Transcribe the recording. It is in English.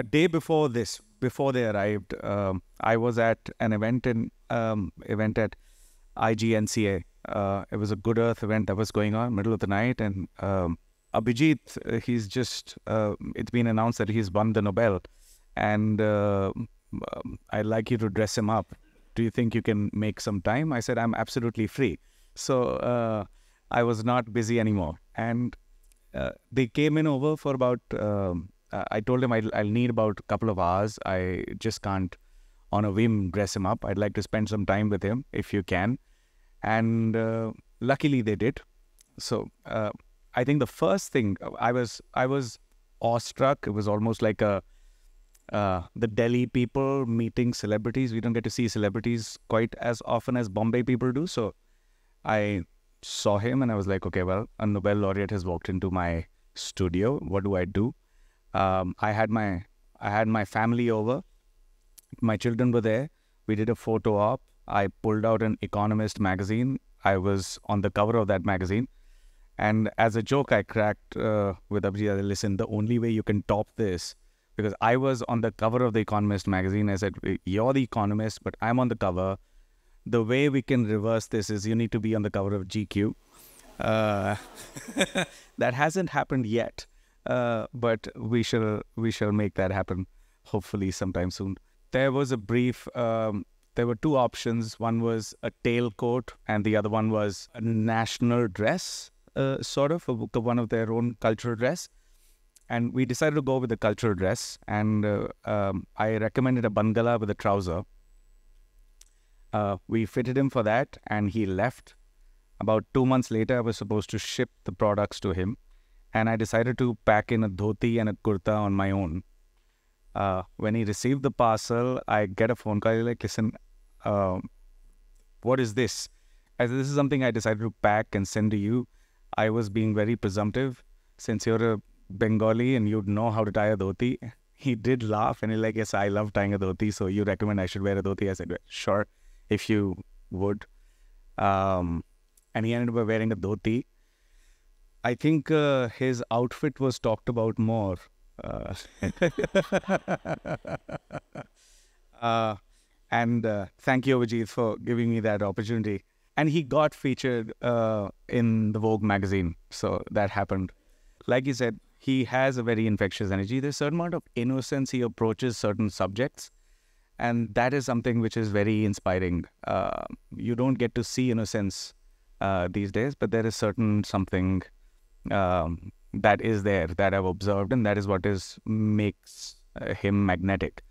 a day before this, before they arrived, um, I was at an event in um, event at IGNCA. Uh, it was a Good Earth event that was going on middle of the night, and um, Abhijit, he's just uh, it's been announced that he's won the Nobel, and uh, um, I'd like you to dress him up. Do you think you can make some time? I said I'm absolutely free, so uh, I was not busy anymore, and uh, they came in over for about um, uh, I told him I'll, I'll need about a couple of hours. I just can't, on a whim, dress him up. I'd like to spend some time with him if you can. And uh, luckily, they did. So uh, I think the first thing uh, I was I was awestruck. It was almost like a uh, the Delhi people meeting celebrities. We don't get to see celebrities quite as often as Bombay people do. So I saw him and I was like, okay, well, a Nobel laureate has walked into my studio. What do I do? um, I had my I had my family over. My children were there. We did a photo op. I pulled out an Economist magazine. I was on the cover of that magazine. And as a joke, I cracked uh, with Abhijit, listen, the only way you can top this, because I was on the cover of the Economist magazine. I said, you're the Economist, but I'm on the cover. The way we can reverse this is you need to be on the cover of GQ. Uh, that hasn't happened yet. Uh, but we shall we shall make that happen. Hopefully, sometime soon. There was a brief. Um, there were two options. One was a tailcoat, and the other one was a national dress, uh, sort of a, one of their own cultural dress. And we decided to go with the cultural dress, and uh, um, I recommended a bangala with a trouser. Uh, we fitted him for that, and he left. About two months later, I was supposed to ship the products to him and I decided to pack in a dhoti and a kurta on my own. Uh, when he received the parcel, I get a phone call like, "Listen, uh, what is this?" I said, "This is something I decided to pack and send to you." I was being very presumptive, since you're a Bengali and you'd know how to tie a dhoti. He did laugh and he's like, "Yes, I love tying a dhoti, so you recommend I should wear a dhoti?" I said, "Sure, if you would." Um, and he ended up wearing a dhoti I think uh, his outfit was talked about more. Uh, uh, and uh, thank you, Avijit, for giving me that opportunity. And he got featured uh, in the Vogue magazine. So that happened. Like you said, he has a very infectious energy. There's a certain amount of innocence he approaches certain subjects. And that is something which is very inspiring. Uh, you don't get to see innocence these days, but there is certain something um, that is there that I've observed, and that is what is makes uh, him magnetic.